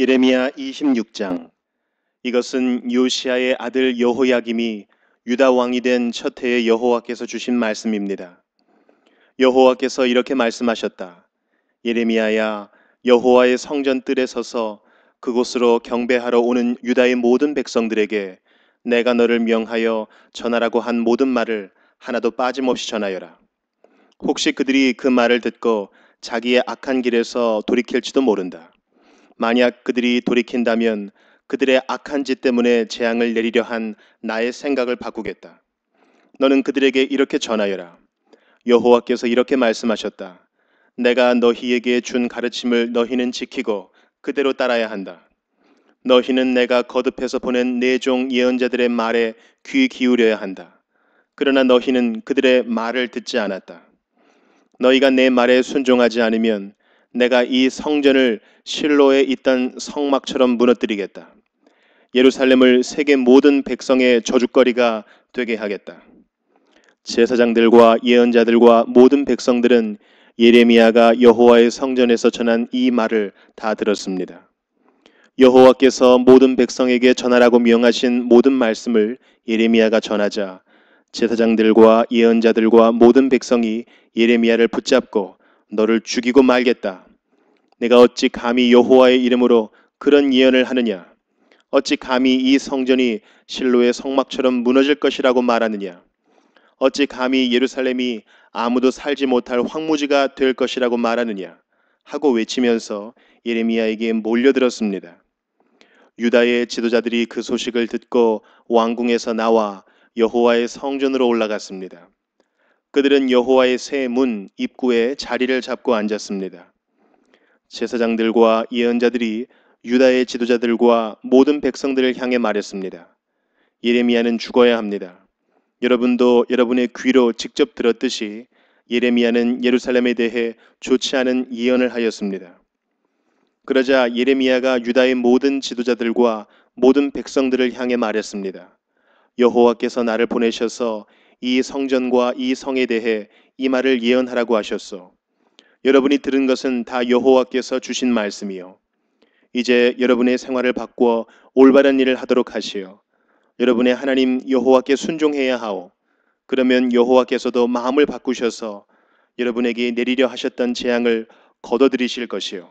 예레미야 26장 이것은 요시아의 아들 여호야김이 유다 왕이 된 첫 해에 여호와께서 주신 말씀입니다. 여호와께서 이렇게 말씀하셨다. 예레미야야 여호와의 성전 뜰에 서서 그곳으로 경배하러 오는 유다의 모든 백성들에게 내가 너를 명하여 전하라고 한 모든 말을 하나도 빠짐없이 전하여라. 혹시 그들이 그 말을 듣고 자기의 악한 길에서 돌이킬지도 모른다. 만약 그들이 돌이킨다면 그들의 악한 짓 때문에 재앙을 내리려 한 나의 생각을 바꾸겠다. 너는 그들에게 이렇게 전하여라. 여호와께서 이렇게 말씀하셨다. 내가 너희에게 준 가르침을 너희는 지키고 그대로 따라야 한다. 너희는 내가 거듭해서 보낸 네 종 예언자들의 말에 귀 기울여야 한다. 그러나 너희는 그들의 말을 듣지 않았다. 너희가 내 말에 순종하지 않으면 내가 이 성전을 실로에 있던 성막처럼 무너뜨리겠다. 예루살렘을 세계 모든 백성의 저주거리가 되게 하겠다. 제사장들과 예언자들과 모든 백성들은 예레미야가 여호와의 성전에서 전한 이 말을 다 들었습니다. 여호와께서 모든 백성에게 전하라고 명하신 모든 말씀을 예레미야가 전하자 제사장들과 예언자들과 모든 백성이 예레미야를 붙잡고 너를 죽이고 말겠다. 내가 어찌 감히 여호와의 이름으로 그런 예언을 하느냐? 어찌 감히 이 성전이 실로의 성막처럼 무너질 것이라고 말하느냐? 어찌 감히 예루살렘이 아무도 살지 못할 황무지가 될 것이라고 말하느냐? 하고 외치면서 예레미야에게 몰려들었습니다. 유다의 지도자들이 그 소식을 듣고 왕궁에서 나와 여호와의 성전으로 올라갔습니다. 그들은 여호와의 새 문 입구에 자리를 잡고 앉았습니다. 제사장들과 예언자들이 유다의 지도자들과 모든 백성들을 향해 말했습니다. 예레미야는 죽어야 합니다. 여러분도 여러분의 귀로 직접 들었듯이 예레미야는 예루살렘에 대해 좋지 않은 예언을 하였습니다. 그러자 예레미야가 유다의 모든 지도자들과 모든 백성들을 향해 말했습니다. 여호와께서 나를 보내셔서 이 성전과 이 성에 대해 이 말을 예언하라고 하셨소. 여러분이 들은 것은 다 여호와께서 주신 말씀이요. 이제 여러분의 생활을 바꾸어 올바른 일을 하도록 하시오 여러분의 하나님 여호와께 순종해야 하오. 그러면 여호와께서도 마음을 바꾸셔서 여러분에게 내리려 하셨던 재앙을 거둬들이실 것이요.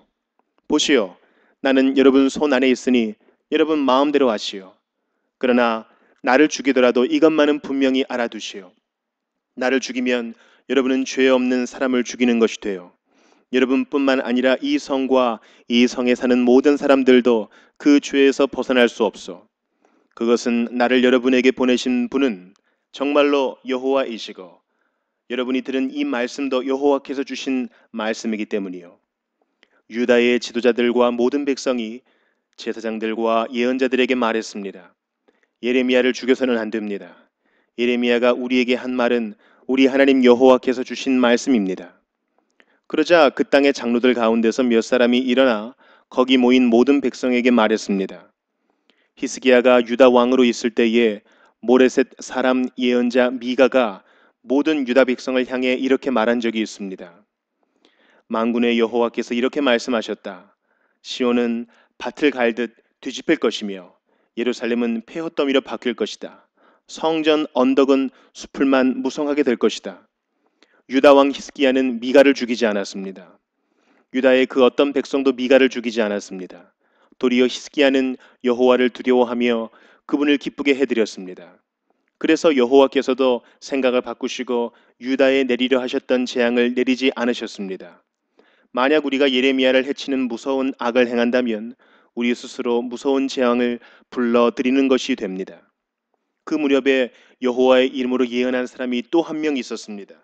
보시오. 나는 여러분 손 안에 있으니 여러분 마음대로 하시오. 그러나 나를 죽이더라도 이것만은 분명히 알아두시오. 나를 죽이면 여러분은 죄 없는 사람을 죽이는 것이 되요 여러분뿐만 아니라 이 성과 이 성에 사는 모든 사람들도 그 죄에서 벗어날 수 없어. 그것은 나를 여러분에게 보내신 분은 정말로 여호와이시고 여러분이 들은 이 말씀도 여호와께서 주신 말씀이기 때문이요. 유다의 지도자들과 모든 백성이 제사장들과 예언자들에게 말했습니다. 예레미야를 죽여서는 안 됩니다. 예레미야가 우리에게 한 말은 우리 하나님 여호와께서 주신 말씀입니다. 그러자 그 땅의 장로들 가운데서 몇 사람이 일어나 거기 모인 모든 백성에게 말했습니다. 히스기야가 유다 왕으로 있을 때에 모레셋 사람 예언자 미가가 모든 유다 백성을 향해 이렇게 말한 적이 있습니다. 망군의 여호와께서 이렇게 말씀하셨다. 시온은 밭을 갈듯 뒤집힐 것이며 예루살렘은 폐허더미로 바뀔 것이다. 성전 언덕은 수풀만 무성하게 될 것이다. 유다 왕 히스기야는 미가를 죽이지 않았습니다. 유다의 그 어떤 백성도 미가를 죽이지 않았습니다. 도리어 히스기야는 여호와를 두려워하며 그분을 기쁘게 해드렸습니다. 그래서 여호와께서도 생각을 바꾸시고 유다에 내리려 하셨던 재앙을 내리지 않으셨습니다. 만약 우리가 예레미야를 해치는 무서운 악을 행한다면 우리 스스로 무서운 재앙을 불러들이는 것이 됩니다. 그 무렵에 여호와의 이름으로 예언한 사람이 또 한 명 있었습니다.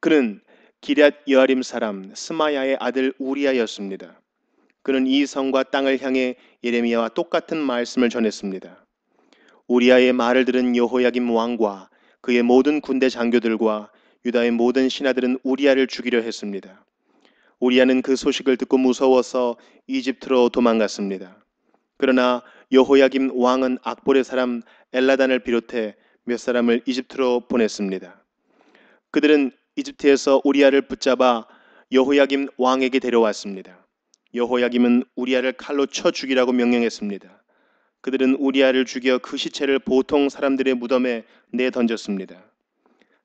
그는 기랏 여아림 사람 스마야의 아들 우리아였습니다. 그는 이 성과 땅을 향해 예레미야와 똑같은 말씀을 전했습니다. 우리아의 말을 들은 여호야김 왕과 그의 모든 군대 장교들과 유다의 모든 신하들은 우리아를 죽이려 했습니다. 우리아는 그 소식을 듣고 무서워서 이집트로 도망갔습니다. 그러나 여호야김 왕은 악볼의 사람 엘라단을 비롯해 몇 사람을 이집트로 보냈습니다. 그들은 이집트에서 우리아를 붙잡아 여호야김 왕에게 데려왔습니다. 여호야김은 우리아를 칼로 쳐 죽이라고 명령했습니다. 그들은 우리아를 죽여 그 시체를 보통 사람들의 무덤에 내던졌습니다.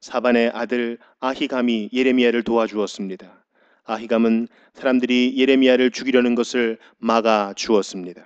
사반의 아들 아히감이 예레미야를 도와주었습니다. 아히감은 사람들이 예레미야를 죽이려는 것을 막아 주었습니다.